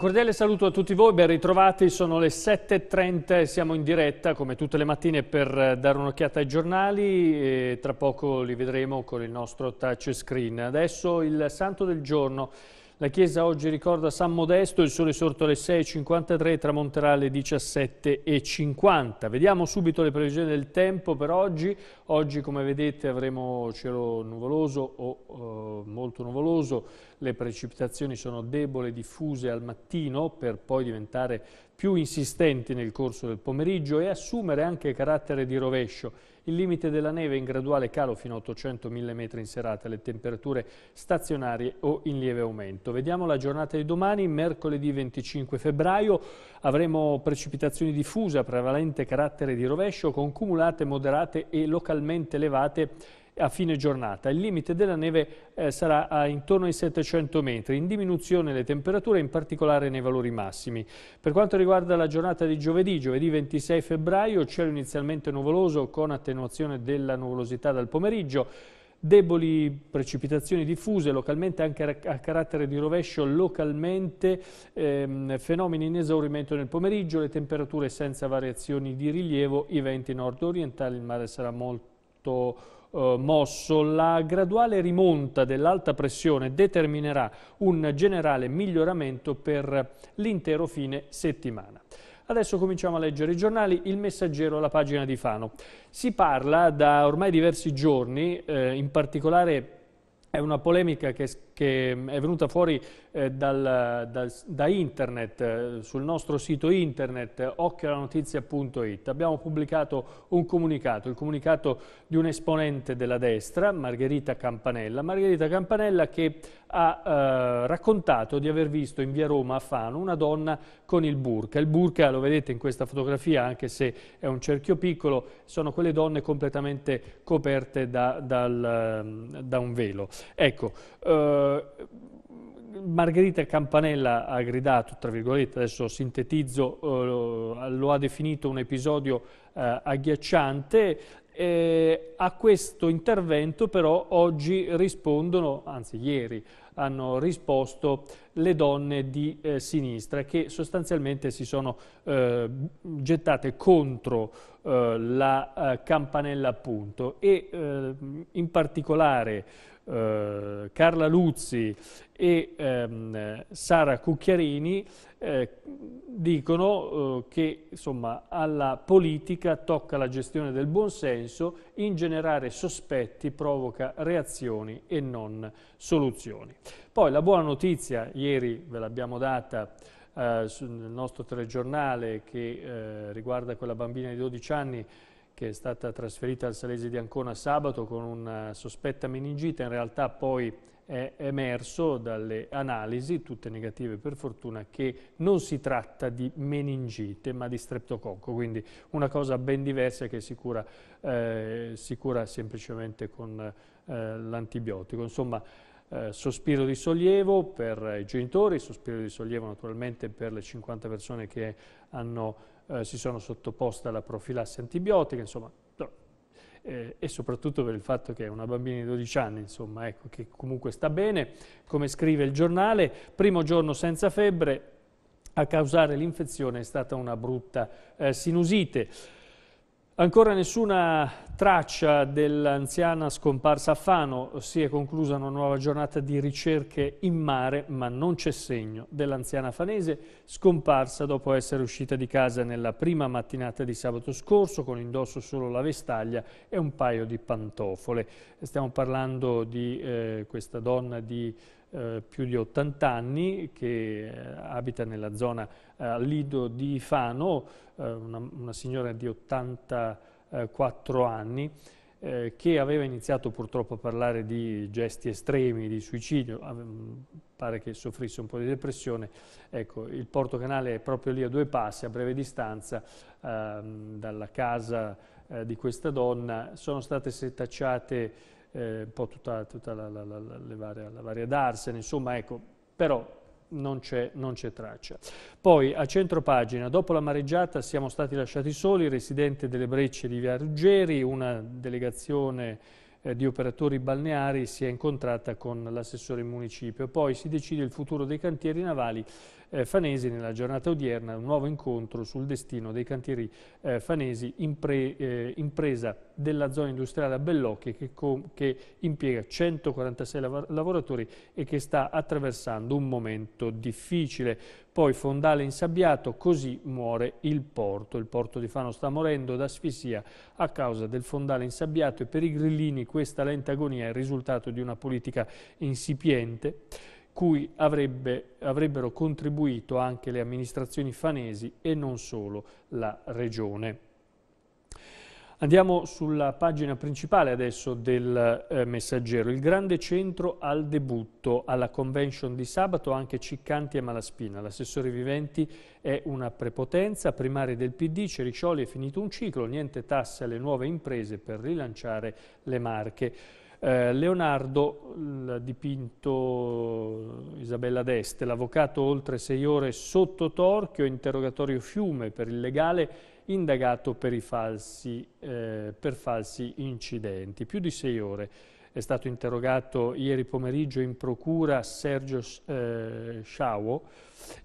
Un cordiale saluto a tutti voi, ben ritrovati, sono le 7.30 siamo in diretta come tutte le mattine per eh, dare un'occhiata ai giornali e tra poco li vedremo con il nostro touch screen. Adesso il santo del giorno. La Chiesa oggi ricorda San Modesto, il sole sorto alle 6.53, tramonterà alle 17.50. Vediamo subito le previsioni del tempo per oggi. Oggi, come vedete, avremo cielo nuvoloso o eh, molto nuvoloso. Le precipitazioni sono debole, diffuse al mattino, per poi diventare più insistenti nel corso del pomeriggio e assumere anche carattere di rovescio. Il limite della neve in graduale calo fino a 800 mm in serata, le temperature stazionarie o in lieve aumento. Vediamo la giornata di domani, mercoledì 25 febbraio. Avremo precipitazioni diffuse a prevalente carattere di rovescio con cumulate moderate e localmente elevate a fine giornata. Il limite della neve eh, sarà eh, intorno ai 700 metri, in diminuzione le temperature, in particolare nei valori massimi. Per quanto riguarda la giornata di giovedì, giovedì 26 febbraio, cielo inizialmente nuvoloso con attenuazione della nuvolosità dal pomeriggio, deboli precipitazioni diffuse, localmente anche a carattere di rovescio, localmente ehm, fenomeni in esaurimento nel pomeriggio, le temperature senza variazioni di rilievo, i venti nord-orientali, il mare sarà molto eh, mosso, la graduale rimonta dell'alta pressione determinerà un generale miglioramento per l'intero fine settimana. Adesso cominciamo a leggere i giornali, il messaggero alla pagina di Fano. Si parla da ormai diversi giorni, eh, in particolare è una polemica che è che mm, è venuta fuori eh, dal, dal, da internet, eh, sul nostro sito internet occhialanotizia.it. Abbiamo pubblicato un comunicato, il comunicato di un esponente della destra, Margherita Campanella. Margherita Campanella che ha eh, raccontato di aver visto in via Roma a Fano una donna con il burka. Il burka lo vedete in questa fotografia, anche se è un cerchio piccolo, sono quelle donne completamente coperte da, dal, mm, da un velo. Ecco, eh, eh, Margherita Campanella ha gridato, tra virgolette, adesso sintetizzo, eh, lo ha definito un episodio eh, agghiacciante, eh, a questo intervento però oggi rispondono, anzi ieri hanno risposto le donne di eh, sinistra che sostanzialmente si sono eh, gettate contro eh, la eh, campanella appunto e in particolare eh, Carla Luzzi e ehm, Sara Cucchiarini eh, dicono eh, che insomma, alla politica tocca la gestione del buonsenso, ingenerare sospetti provoca reazioni e non soluzioni. Poi la buona notizia, ieri ve l'abbiamo data, eh, sul nostro telegiornale che eh, riguarda quella bambina di 12 anni che è stata trasferita al Salese di Ancona sabato con una eh, sospetta meningite, in realtà poi è emerso dalle analisi, tutte negative per fortuna, che non si tratta di meningite ma di streptococco, quindi una cosa ben diversa che si cura, eh, si cura semplicemente con eh, l'antibiotico. Insomma, eh, sospiro di sollievo per i genitori, sospiro di sollievo naturalmente per le 50 persone che hanno eh, si sono sottoposte alla profilassi antibiotica, insomma, eh, e soprattutto per il fatto che è una bambina di 12 anni, insomma, ecco, che comunque sta bene, come scrive il giornale, primo giorno senza febbre, a causare l'infezione è stata una brutta eh, sinusite. Ancora nessuna traccia dell'anziana scomparsa a Fano, si è conclusa una nuova giornata di ricerche in mare, ma non c'è segno dell'anziana fanese scomparsa dopo essere uscita di casa nella prima mattinata di sabato scorso con indosso solo la vestaglia e un paio di pantofole. Stiamo parlando di eh, questa donna di eh, più di 80 anni, che eh, abita nella zona eh, Lido di Fano, una, una, signora di 84 anni, che aveva iniziato purtroppo a parlare di gesti estremi, di suicidio, mm, pare che soffrisse un po' di depressione. Ecco, il porto canale è proprio lì a due passi, a breve distanza, ehm, dalla casa eh, di questa donna. Sono state setacciate eh, un po' tutta, tutta la, la, la, la, varia, la varia Darsen, insomma ecco, però non c'è, traccia. Poi a centro pagina, dopo la mareggiata siamo stati lasciati soli, residente delle Brecce di Via Ruggeri, una delegazione eh, di operatori balneari si è incontrata con l'assessore in municipio. Poi si decide il futuro dei cantieri navali eh, fanesi nella giornata odierna un nuovo incontro sul destino dei cantieri eh, fanesi impre, eh, impresa della zona industriale a Bellocchi che, che impiega 146 lav lavoratori e che sta attraversando un momento difficile poi fondale insabbiato, così muore il porto. Il porto di Fano sta morendo asfissia a causa del fondale insabbiato e per i grillini questa lenta agonia è il risultato di una politica insipiente cui avrebbe, avrebbero contribuito anche le amministrazioni fanesi e non solo la Regione. Andiamo sulla pagina principale adesso del eh, messaggero. Il grande centro al debutto alla convention di sabato anche Ciccanti e Malaspina. L'assessore Viventi è una prepotenza, primaria del PD, Ceriscioli è finito un ciclo, niente tasse alle nuove imprese per rilanciare le marche. Eh, Leonardo, il dipinto Isabella d'Este, l'avvocato oltre sei ore sotto torchio, interrogatorio fiume per il legale, indagato per, falsi, eh, per falsi incidenti. Più di sei ore. È stato interrogato ieri pomeriggio in procura Sergio eh, Sciao,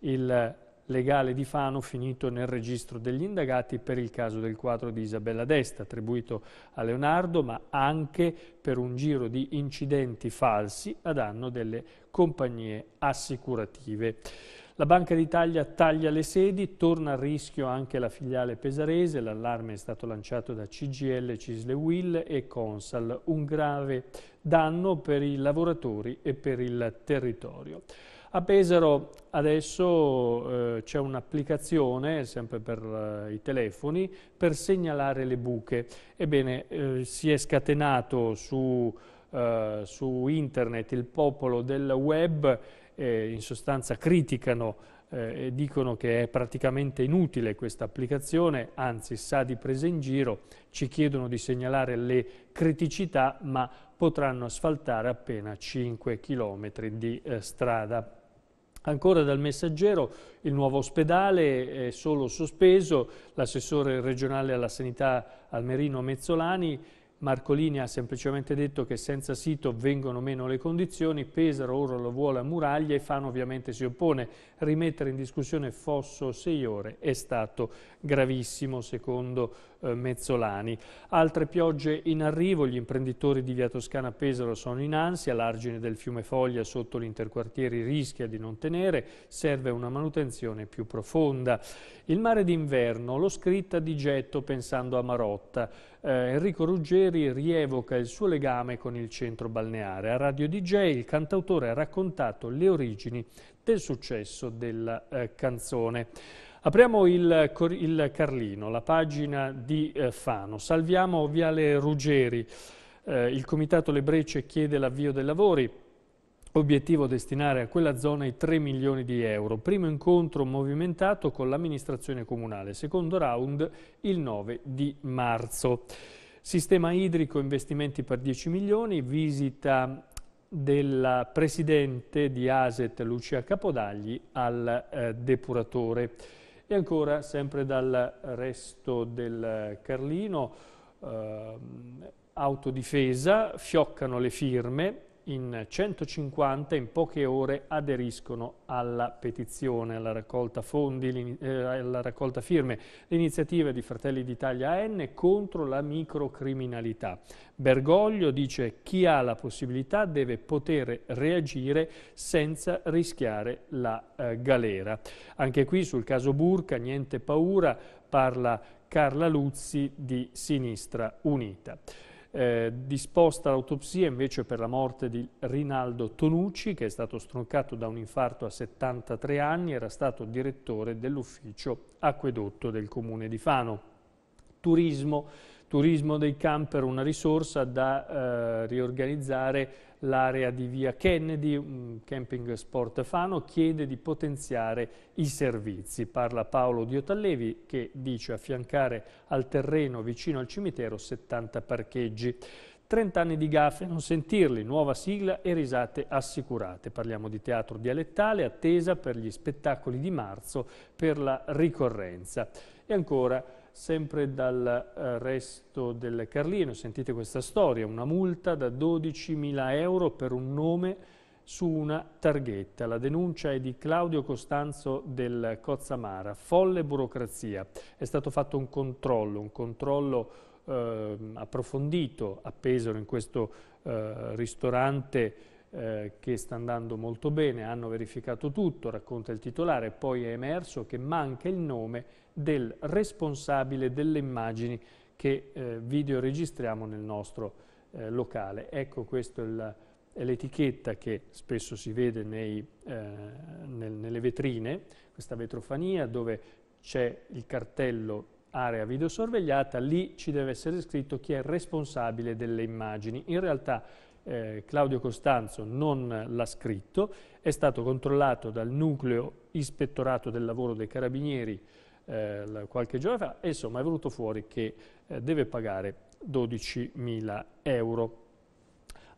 il legale di Fano finito nel registro degli indagati per il caso del quadro di Isabella Desta, attribuito a Leonardo, ma anche per un giro di incidenti falsi a danno delle compagnie assicurative. La Banca d'Italia taglia le sedi, torna a rischio anche la filiale pesarese, l'allarme è stato lanciato da CGL, Cisle Will e Consal, un grave danno per i lavoratori e per il territorio. A Pesaro adesso eh, c'è un'applicazione, sempre per eh, i telefoni, per segnalare le buche. Ebbene, eh, si è scatenato su, eh, su, internet il popolo del web, in sostanza criticano eh, e dicono che è praticamente inutile questa applicazione, anzi sa di presa in giro, ci chiedono di segnalare le criticità, ma potranno asfaltare appena 5 km di eh, strada. Ancora dal messaggero, il nuovo ospedale è solo sospeso, l'assessore regionale alla sanità Almerino Mezzolani Marcolini ha semplicemente detto che senza sito vengono meno le condizioni, Pesaro ora lo vuole a muraglia e Fano ovviamente si oppone. Rimettere in discussione Fosso sei ore è stato gravissimo secondo eh, Mezzolani. Altre piogge in arrivo, gli imprenditori di via Toscana Pesaro sono in ansia, l'argine del fiume Foglia sotto l'interquartieri rischia di non tenere, serve una manutenzione più profonda. Il mare d'inverno, l'ho scritta di getto pensando a Marotta eh, Enrico Ruggeri rievoca il suo legame con il centro balneare. A Radio DJ il cantautore ha raccontato le origini del successo della eh, canzone. Apriamo il, il, Carlino, la pagina di eh, Fano. Salviamo Viale Ruggeri. Eh, il Comitato Le Brecce chiede l'avvio dei lavori Obiettivo destinare a quella zona i 3 milioni di euro. Primo incontro movimentato con l'amministrazione comunale. Secondo round il 9 di marzo. Sistema idrico, investimenti per 10 milioni, visita della presidente di ASET Lucia Capodagli al eh, depuratore. E ancora, sempre dal resto del Carlino, eh, autodifesa, fioccano le firme, in 150 in poche ore aderiscono alla petizione, alla raccolta, fondi, eh, alla raccolta firme. L'iniziativa di Fratelli d'Italia AN contro la microcriminalità. Bergoglio dice chi ha la possibilità deve poter reagire senza rischiare la eh, galera. Anche qui sul caso Burca, niente paura, parla Carla Luzzi di Sinistra Unita eh, disposta l'autopsia invece per la morte di Rinaldo Tonucci che è stato stroncato da un infarto a 73 anni, era stato direttore dell'ufficio acquedotto del comune di Fano. Turismo turismo dei camper una risorsa da eh, riorganizzare l'area di via Kennedy, un Camping Sport Fano, chiede di potenziare i servizi. Parla Paolo Diotallevi che dice affiancare al terreno vicino al cimitero 70 parcheggi. 30 anni di gaffe, non sentirli, nuova sigla e risate assicurate. Parliamo di teatro dialettale, attesa per gli spettacoli di marzo per la ricorrenza. E ancora sempre dal eh, resto del Carlino. Sentite questa storia, una multa da 12.000 euro per un nome su una targhetta. La denuncia è di Claudio Costanzo del Cozzamara, folle burocrazia. È stato fatto un controllo, un controllo eh, approfondito a Pesaro in questo eh, ristorante eh, che sta andando molto bene, hanno verificato tutto, racconta il titolare, poi è emerso che manca il nome del responsabile delle immagini che eh, videoregistriamo nel nostro eh, locale. Ecco questa è l'etichetta che spesso si vede nei, eh, nel, nelle vetrine, questa vetrofania dove c'è il cartello area videosorvegliata, lì ci deve essere scritto chi è responsabile delle immagini. In realtà eh, Claudio Costanzo non l'ha scritto, è stato controllato dal nucleo ispettorato del lavoro dei carabinieri eh, qualche giorno fa, e insomma è venuto fuori che eh, deve pagare 12.000 euro.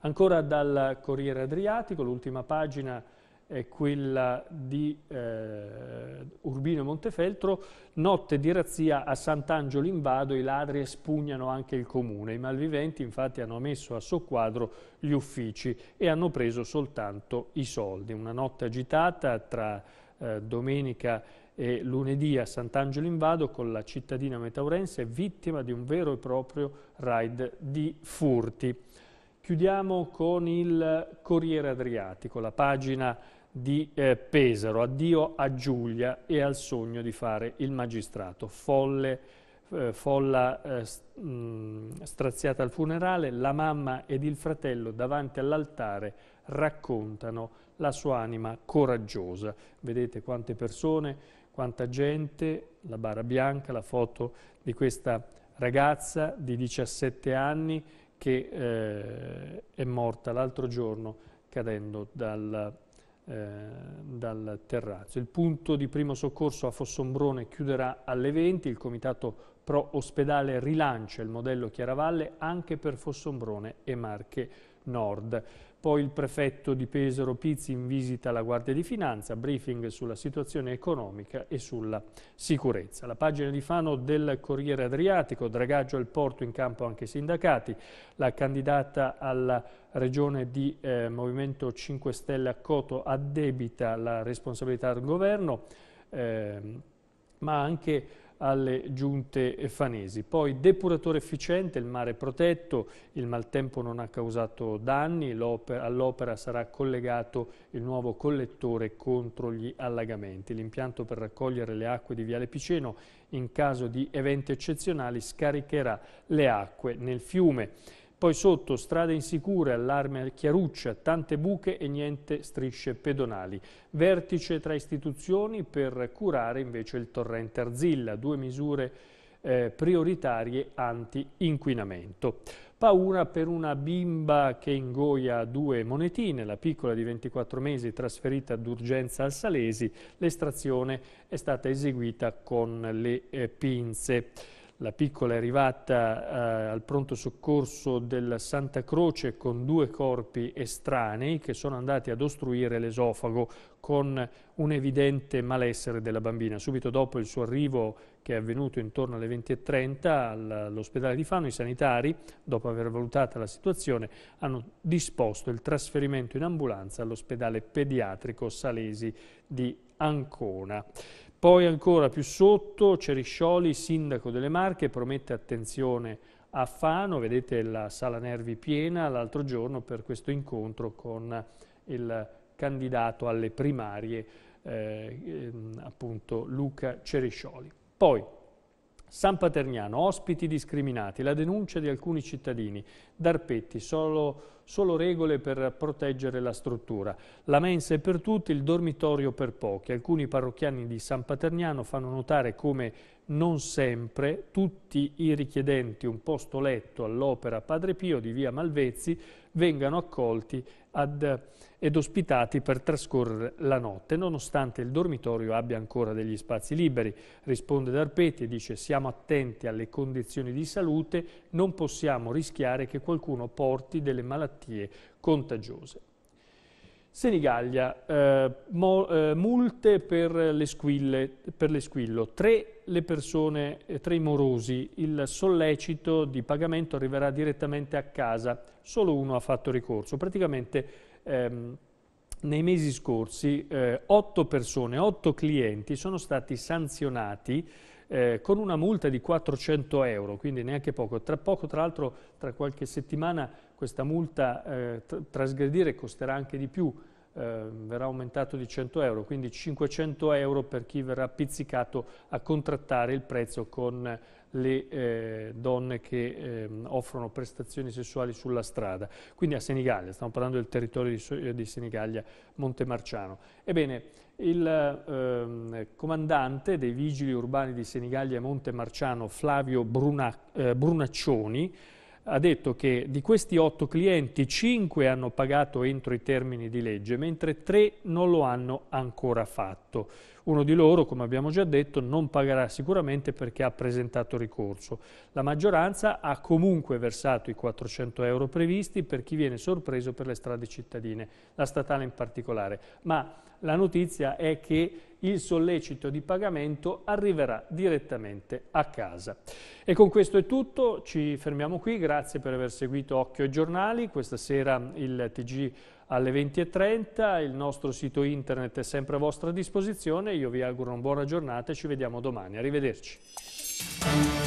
Ancora dal Corriere Adriatico, l'ultima pagina è quella di eh, Urbino Montefeltro, notte di razzia a Sant'Angelo in Vado, i ladri espugnano anche il comune. I malviventi infatti hanno messo a soqquadro gli uffici e hanno preso soltanto i soldi. Una notte agitata tra eh, domenica e e lunedì a Sant'Angelo in Vado con la cittadina metaurense vittima di un vero e proprio raid di furti. Chiudiamo con il Corriere Adriatico, la pagina di eh, Pesaro, addio a Giulia e al sogno di fare il magistrato, folle, eh, folla eh, straziata al funerale, la mamma ed il fratello davanti all'altare raccontano la sua anima coraggiosa. Vedete quante persone quanta gente, la bara bianca, la foto di questa ragazza di 17 anni che eh, è morta l'altro giorno cadendo dal, eh, dal, terrazzo. Il punto di primo soccorso a Fossombrone chiuderà alle 20, il comitato pro ospedale rilancia il modello Chiaravalle anche per Fossombrone e Marche Nord. Poi il prefetto di Pesaro Pizzi in visita alla Guardia di Finanza, briefing sulla situazione economica e sulla sicurezza. La pagina di Fano del Corriere Adriatico, dragaggio al porto in campo anche sindacati, la candidata alla regione di eh, Movimento 5 Stelle a Coto addebita la responsabilità al governo, eh, ma anche alle giunte fanesi. Poi depuratore efficiente, il mare protetto, il maltempo non ha causato danni, all'opera sarà collegato il nuovo collettore contro gli allagamenti. L'impianto per raccogliere le acque di Viale Piceno in caso di eventi eccezionali scaricherà le acque nel fiume. Poi sotto, strade insicure, allarme Chiaruccia, tante buche e niente strisce pedonali. Vertice tra istituzioni per curare invece il torrente Arzilla, due misure eh, prioritarie anti-inquinamento. Paura per una bimba che ingoia due monetine, la piccola di 24 mesi trasferita d'urgenza al Salesi, l'estrazione è stata eseguita con le eh, pinze. La piccola è arrivata eh, al pronto soccorso della Santa Croce con due corpi estranei che sono andati ad ostruire l'esofago con un evidente malessere della bambina. Subito dopo il suo arrivo, che è avvenuto intorno alle 20.30 all'ospedale di Fano, i sanitari, dopo aver valutata la situazione, hanno disposto il trasferimento in ambulanza all'ospedale pediatrico Salesi di Ancona. Poi ancora più sotto Ceriscioli, sindaco delle Marche, promette attenzione a Fano, vedete la sala nervi piena l'altro giorno per questo incontro con il candidato alle primarie, eh, ehm, appunto Luca Ceriscioli. Poi San Paterniano, ospiti discriminati, la denuncia di alcuni cittadini, darpetti, solo, solo, regole per proteggere la struttura. La mensa è per tutti, il dormitorio per pochi. Alcuni parrocchiani di San Paterniano fanno notare come non sempre tutti i richiedenti un posto letto all'opera Padre Pio di via Malvezzi vengano accolti ad ed ospitati per trascorrere la notte, nonostante il dormitorio abbia ancora degli spazi liberi. Risponde D'Arpeti e dice siamo attenti alle condizioni di salute, non possiamo rischiare che qualcuno porti delle malattie contagiose. Senigallia, eh, mo, eh, multe per le, squille, per le squillo, tre le persone, eh, tre i morosi, il sollecito di pagamento arriverà direttamente a casa, solo uno ha fatto ricorso, praticamente ehm, nei mesi scorsi eh, 8 persone, 8 clienti sono stati sanzionati eh, con una multa di 400 euro, quindi neanche poco. Tra poco, tra l'altro, tra qualche settimana questa multa eh, trasgredire costerà anche di più, eh, verrà aumentato di 100 euro, quindi 500 euro per chi verrà pizzicato a contrattare il prezzo con le eh, donne che eh, offrono prestazioni sessuali sulla strada. Quindi a Senigallia, stiamo parlando del territorio di, di Senigallia, Montemarciano. Ebbene, il ehm, comandante dei vigili urbani di Senigallia e Montemarciano, Flavio Bruna, eh, Brunaccioni, ha detto che di questi otto clienti, cinque hanno pagato entro i termini di legge, mentre tre non lo hanno ancora fatto. Uno di loro, come abbiamo già detto, non pagherà sicuramente perché ha presentato ricorso. La maggioranza ha comunque versato i 400 euro previsti per chi viene sorpreso per le strade cittadine, la statale in particolare. Ma la notizia è che il sollecito di pagamento arriverà direttamente a casa. E con questo è tutto, ci fermiamo qui, grazie per aver seguito Occhio ai Giornali, questa sera il TG alle 20.30, il nostro sito internet è sempre a vostra disposizione, io vi auguro una buona giornata e ci vediamo domani, arrivederci.